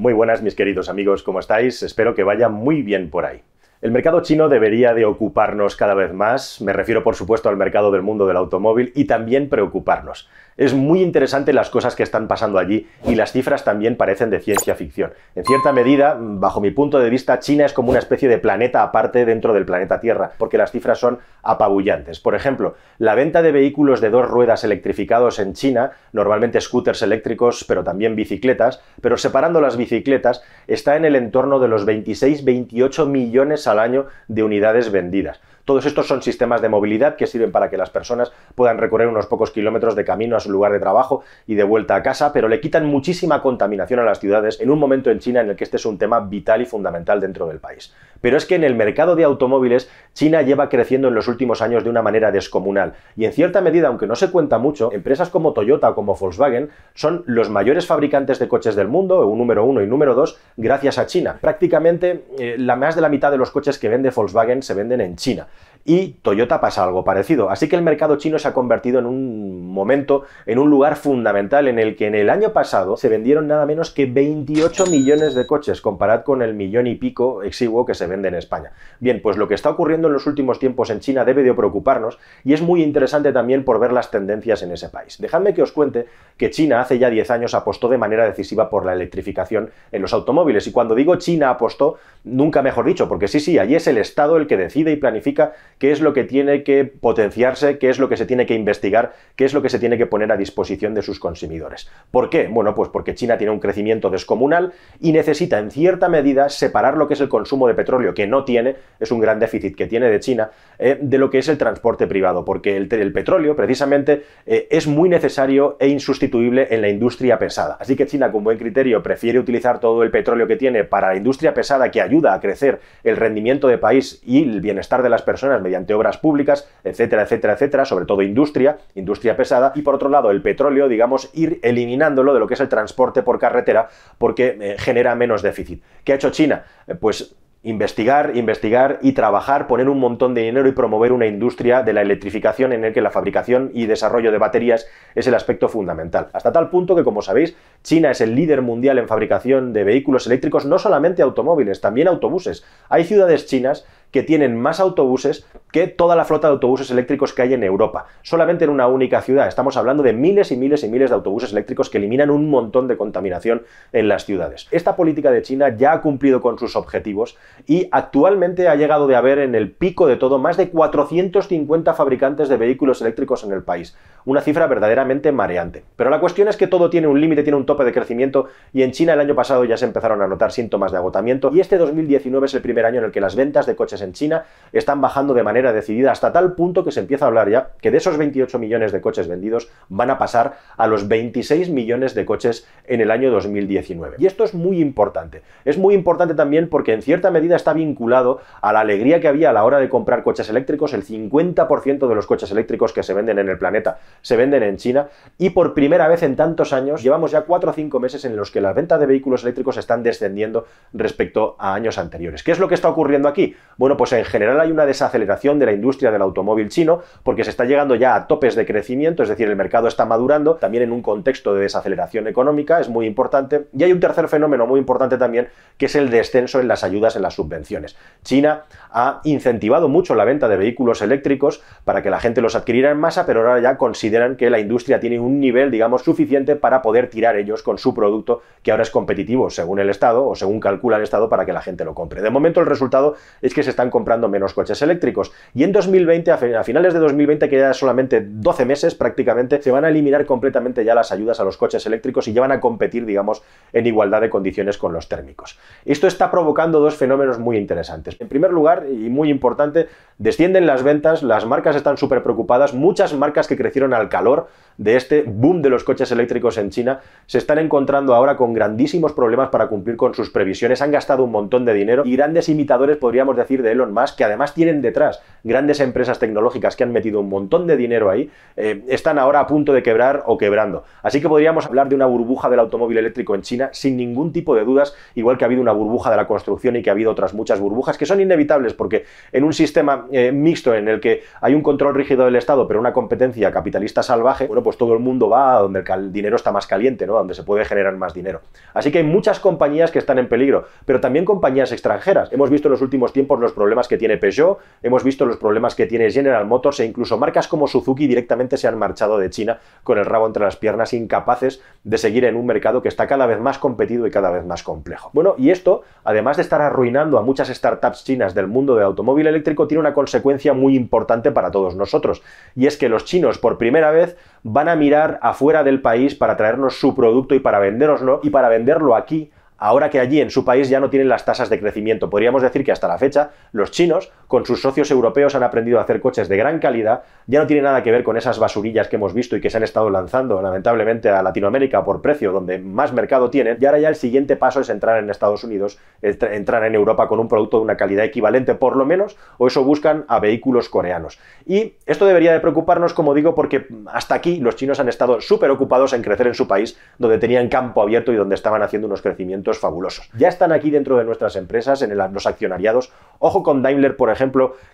Muy buenas mis queridos amigos, ¿cómo estáis? Espero que vaya muy bien por ahí. El mercado chino debería de ocuparnos cada vez más, me refiero por supuesto al mercado del mundo del automóvil y también preocuparnos. Es muy interesante las cosas que están pasando allí y las cifras también parecen de ciencia ficción. En cierta medida, bajo mi punto de vista, China es como una especie de planeta aparte dentro del planeta Tierra, porque las cifras son apabullantes. Por ejemplo, la venta de vehículos de dos ruedas electrificados en China, normalmente scooters eléctricos, pero también bicicletas, pero separando las bicicletas, está en el entorno de los 26-28 millones al año de unidades vendidas. Todos estos son sistemas de movilidad que sirven para que las personas puedan recorrer unos pocos kilómetros de camino a su lugar de trabajo y de vuelta a casa, pero le quitan muchísima contaminación a las ciudades en un momento en China en el que este es un tema vital y fundamental dentro del país. Pero es que en el mercado de automóviles, China lleva creciendo en los últimos años de una manera descomunal. Y en cierta medida, aunque no se cuenta mucho, empresas como Toyota o como Volkswagen son los mayores fabricantes de coches del mundo, un número uno y número dos, gracias a China. Prácticamente eh, la más de la mitad de los coches que vende Volkswagen se venden en China y Toyota pasa algo parecido. Así que el mercado chino se ha convertido en un momento, en un lugar fundamental en el que en el año pasado se vendieron nada menos que 28 millones de coches, comparad con el millón y pico exiguo que se vende en España. Bien, pues lo que está ocurriendo en los últimos tiempos en China debe de preocuparnos y es muy interesante también por ver las tendencias en ese país. Dejadme que os cuente que China hace ya 10 años apostó de manera decisiva por la electrificación en los automóviles y cuando digo China apostó, nunca mejor dicho, porque sí, sí, allí es el Estado el que decide y planifica qué es lo que tiene que potenciarse, qué es lo que se tiene que investigar, qué es lo que se tiene que poner a disposición de sus consumidores. ¿Por qué? Bueno, pues porque China tiene un crecimiento descomunal y necesita en cierta medida separar lo que es el consumo de petróleo, que no tiene, es un gran déficit que tiene de China, eh, de lo que es el transporte privado, porque el, petróleo precisamente eh, es muy necesario e insustituible en la industria pesada. Así que China, con buen criterio, prefiere utilizar todo el petróleo que tiene para la industria pesada que ayuda a crecer el rendimiento de país y el bienestar de las personas mediante obras públicas, etcétera, etcétera, etcétera, sobre todo industria, industria pesada, y por otro lado el petróleo, digamos, ir eliminándolo de lo que es el transporte por carretera porque eh, genera menos déficit. ¿Qué ha hecho China? Eh, pues investigar, investigar y trabajar, poner un montón de dinero y promover una industria de la electrificación en el que la fabricación y desarrollo de baterías es el aspecto fundamental. Hasta tal punto que, como sabéis, China es el líder mundial en fabricación de vehículos eléctricos, no solamente automóviles, también autobuses. Hay ciudades chinas que tienen más autobuses que toda la flota de autobuses eléctricos que hay en Europa. Solamente en una única ciudad. Estamos hablando de miles y miles y miles de autobuses eléctricos que eliminan un montón de contaminación en las ciudades. Esta política de China ya ha cumplido con sus objetivos y actualmente ha llegado de haber en el pico de todo más de 450 fabricantes de vehículos eléctricos en el país. Una cifra verdaderamente mareante. Pero la cuestión es que todo tiene un límite, tiene un tope de crecimiento y en China el año pasado ya se empezaron a notar síntomas de agotamiento y este 2019 es el primer año en el que las ventas de coches en China están bajando de manera decidida hasta tal punto que se empieza a hablar ya que de esos 28 millones de coches vendidos van a pasar a los 26 millones de coches en el año 2019. Y esto es muy importante. Es muy importante también porque en cierta medida está vinculado a la alegría que había a la hora de comprar coches eléctricos. El 50% de los coches eléctricos que se venden en el planeta se venden en China y por primera vez en tantos años llevamos ya 4 o 5 meses en los que la venta de vehículos eléctricos están descendiendo respecto a años anteriores. ¿Qué es lo que está ocurriendo aquí? Bueno, pues en general hay una desaceleración de la industria del automóvil chino porque se está llegando ya a topes de crecimiento, es decir, el mercado está madurando también en un contexto de desaceleración económica, es muy importante. Y hay un tercer fenómeno muy importante también, que es el descenso en las ayudas, en las subvenciones. China ha incentivado mucho la venta de vehículos eléctricos para que la gente los adquiriera en masa, pero ahora ya consideran que la industria tiene un nivel, digamos, suficiente para poder tirar ellos con su producto, que ahora es competitivo según el Estado o según calcula el Estado para que la gente lo compre. De momento el resultado es que se está están comprando menos coches eléctricos. Y en 2020, a finales de 2020, que ya solamente 12 meses prácticamente, se van a eliminar completamente ya las ayudas a los coches eléctricos y ya van a competir, digamos, en igualdad de condiciones con los térmicos. Esto está provocando dos fenómenos muy interesantes. En primer lugar, y muy importante, descienden las ventas, las marcas están súper preocupadas, muchas marcas que crecieron al calor de este boom de los coches eléctricos en China se están encontrando ahora con grandísimos problemas para cumplir con sus previsiones, han gastado un montón de dinero y grandes imitadores, podríamos decir, de Elon Musk, que además tienen detrás grandes empresas tecnológicas que han metido un montón de dinero ahí, eh, están ahora a punto de quebrar o quebrando. Así que podríamos hablar de una burbuja del automóvil eléctrico en China sin ningún tipo de dudas, igual que ha habido una burbuja de la construcción y que ha habido otras muchas burbujas que son inevitables porque en un sistema eh, mixto en el que hay un control rígido del Estado pero una competencia capitalista salvaje, bueno, pues todo el mundo va a donde el dinero está más caliente, ¿no? Donde se puede generar más dinero. Así que hay muchas compañías que están en peligro, pero también compañías extranjeras. Hemos visto en los últimos tiempos los problemas que tiene Peugeot, hemos visto los problemas que tiene General Motors e incluso marcas como Suzuki directamente se han marchado de China con el rabo entre las piernas, incapaces de seguir en un mercado que está cada vez más competido y cada vez más complejo. Bueno, y esto, además de estar arruinando a muchas startups chinas del mundo del automóvil eléctrico, tiene una consecuencia muy importante para todos nosotros, y es que los chinos por primera vez van a mirar afuera del país para traernos su producto y para venderoslo y para venderlo aquí ahora que allí en su país ya no tienen las tasas de crecimiento. Podríamos decir que hasta la fecha los chinos con sus socios europeos han aprendido a hacer coches de gran calidad, ya no tiene nada que ver con esas basurillas que hemos visto y que se han estado lanzando lamentablemente a Latinoamérica por precio, donde más mercado tienen, y ahora ya el siguiente paso es entrar en Estados Unidos, entrar en Europa con un producto de una calidad equivalente por lo menos, o eso buscan a vehículos coreanos. Y esto debería de preocuparnos, como digo, porque hasta aquí los chinos han estado súper ocupados en crecer en su país, donde tenían campo abierto y donde estaban haciendo unos crecimientos fabulosos. Ya están aquí dentro de nuestras empresas, en los accionariados. Ojo con Daimler, por ejemplo,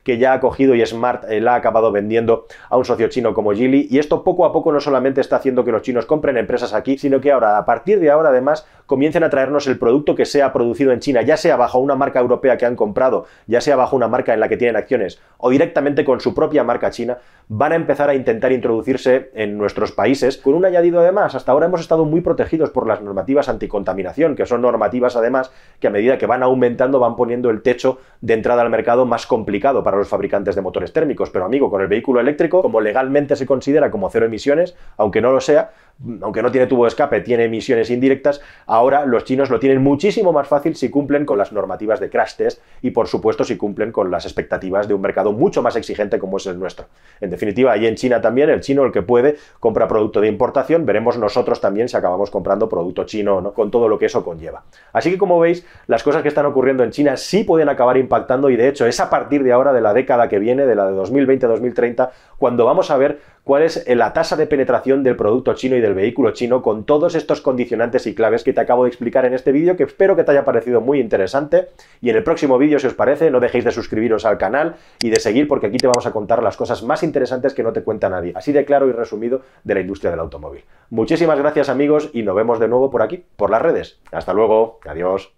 que ya ha cogido y Smart eh, la ha acabado vendiendo a un socio chino como Geely. Y esto poco a poco no solamente está haciendo que los chinos compren empresas aquí, sino que ahora, a partir de ahora, además, comiencen a traernos el producto que sea producido en China, ya sea bajo una marca europea que han comprado, ya sea bajo una marca en la que tienen acciones o directamente con su propia marca china, van a empezar a intentar introducirse en nuestros países. Con un añadido además, hasta ahora hemos estado muy protegidos por las normativas anticontaminación, que son normativas además que a medida que van aumentando van poniendo el techo de entrada al mercado más complicado para los fabricantes de motores térmicos, pero amigo, con el vehículo eléctrico, como legalmente se considera como cero emisiones, aunque no lo sea, aunque no tiene tubo de escape, tiene emisiones indirectas, ahora los chinos lo tienen muchísimo más fácil si cumplen con las normativas de crash test y por supuesto si cumplen con las expectativas de un mercado mucho más exigente como es el nuestro. En definitiva, ahí en China también, el chino el que puede compra producto de importación, veremos nosotros también si acabamos comprando producto chino o no, con todo lo que eso conlleva. Así que como veis, las cosas que están ocurriendo en China sí pueden acabar impactando y de hecho esa parte partir de ahora, de la década que viene, de la de 2020-2030, cuando vamos a ver cuál es eh, la tasa de penetración del producto chino y del vehículo chino con todos estos condicionantes y claves que te acabo de explicar en este vídeo, que espero que te haya parecido muy interesante. Y en el próximo vídeo, si os parece, no dejéis de suscribiros al canal y de seguir, porque aquí te vamos a contar las cosas más interesantes que no te cuenta nadie. Así de claro y resumido de la industria del automóvil. Muchísimas gracias amigos y nos vemos de nuevo por aquí, por las redes. Hasta luego, adiós.